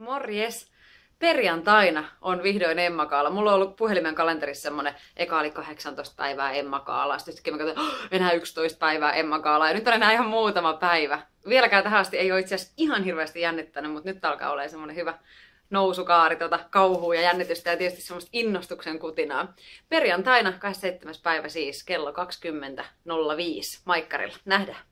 Morjes! Perjantaina on vihdoin Emma Kaala. Mulla on ollut puhelimen kalenterissa semmonen, eka oli 18 päivää Emma Kaala. Sitten mä katsoin, oh, enää 11 päivää Emma Kaala. Ja nyt on enää ihan muutama päivä. Vieläkään tähän asti ei ole itse asiassa ihan hirveästi jännittänyt, mutta nyt alkaa olla semmonen hyvä nousukaari tuota kauhua ja jännitystä ja tietysti semmoista innostuksen kutinaa. Perjantaina 27. päivä siis kello 20.05 Maikkarilla. Nähdään!